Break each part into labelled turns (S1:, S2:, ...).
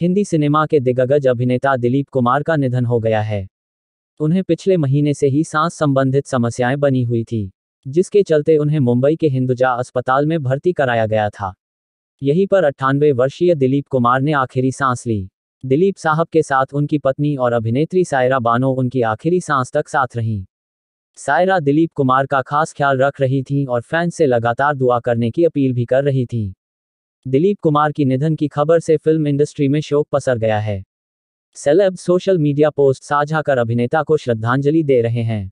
S1: Hindi cinema के दिग्गज अभिनेता दिलीप कुमार का निधन हो गया है उन्हें पिछले महीने से ही सांस संबंधित समस्याएं बनी हुई थी जिसके चलते उन्हें मुंबई के हिंदुजा अस्पताल में भर्ती कराया गया था यहीं पर अट्ठानवे वर्षीय दिलीप कुमार ने आखिरी सांस ली दिलीप साहब के साथ उनकी पत्नी और अभिनेत्री सायरा बानो उनकी आखिरी सांस तक साथ रहीं सायरा दिलीप कुमार का खास ख्याल रख रही थीं और फैंस से लगातार दुआ करने की अपील भी कर रही थीं दिलीप कुमार की निधन की खबर से फिल्म इंडस्ट्री में शोक पसर गया है सेलेब सोशल मीडिया पोस्ट साझा कर अभिनेता को श्रद्धांजलि दे रहे हैं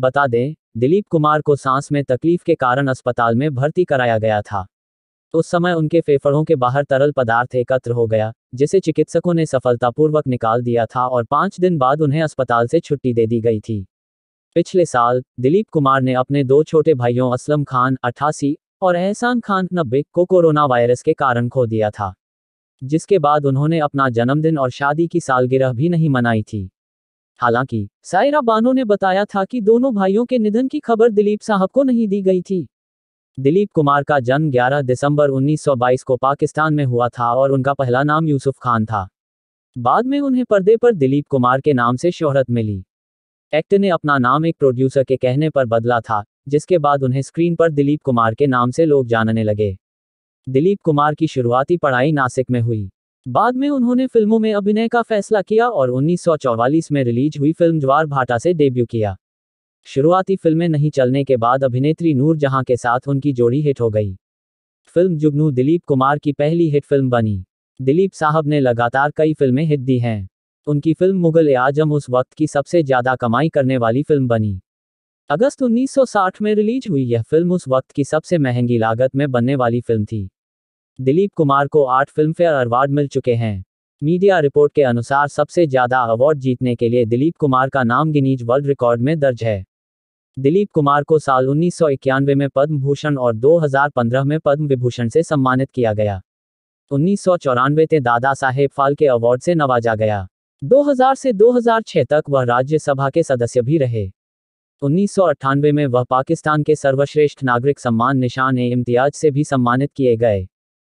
S1: बता दें दिलीप कुमार को सांस में तकलीफ के कारण अस्पताल में भर्ती कराया गया था उस समय उनके फेफड़ों के बाहर तरल पदार्थ एकत्र हो गया जिसे चिकित्सकों ने सफलतापूर्वक निकाल दिया था और पांच दिन बाद उन्हें अस्पताल से छुट्टी दे दी गई थी पिछले साल दिलीप कुमार ने अपने दो छोटे भाइयों असलम खान अट्ठासी और एहसान खान नब्बे को कोरोना वायरस के कारण खो दिया था जिसके बाद उन्होंने अपना जन्मदिन और शादी की सालगिरह भी नहीं मनाई थी हालांकि सायरा बानो ने बताया था कि दोनों भाइयों के निधन की खबर दिलीप साहब को नहीं दी गई थी दिलीप कुमार का जन्म 11 दिसंबर 1922 को पाकिस्तान में हुआ था और उनका पहला नाम यूसुफ खान था बाद में उन्हें पर्दे पर दिलीप कुमार के नाम से शोहरत मिली एक्ट ने अपना नाम एक प्रोड्यूसर के कहने पर बदला था जिसके बाद उन्हें स्क्रीन पर दिलीप कुमार के नाम से लोग जानने लगे दिलीप कुमार की शुरुआती पढ़ाई नासिक में हुई बाद में उन्होंने फिल्मों में अभिनय का फैसला किया और 1944 में रिलीज हुई फिल्म ज्वार भाटा से डेब्यू किया शुरुआती फिल्में नहीं चलने के बाद अभिनेत्री नूर जहां के साथ उनकी जोड़ी हिट हो गई फिल्म जुगनू दिलीप कुमार की पहली हिट फिल्म बनी दिलीप साहब ने लगातार कई फिल्में हिट दी हैं उनकी फिल्म मुगल आजम उस वक्त की सबसे ज्यादा कमाई करने वाली फिल्म बनी अगस्त 1960 में रिलीज हुई यह फिल्म उस वक्त की सबसे महंगी लागत में बनने वाली फिल्म थी दिलीप कुमार को आठ फिल्मफेयर अवार्ड मिल चुके हैं मीडिया रिपोर्ट के अनुसार सबसे ज्यादा अवार्ड जीतने के लिए दिलीप कुमार का नाम गिनीज वर्ल्ड रिकॉर्ड में दर्ज है दिलीप कुमार को साल उन्नीस में पद्म भूषण और 2015 में पद्म विभूषण से सम्मानित किया गया उन्नीस सौ ते दादा साहेब फाल्के अवार्ड से नवाजा गया 2000 से 2006 तक वह राज्यसभा के सदस्य भी रहे उन्नीस में वह पाकिस्तान के सर्वश्रेष्ठ नागरिक सम्मान निशान ए इम्तियाज से भी सम्मानित किए गए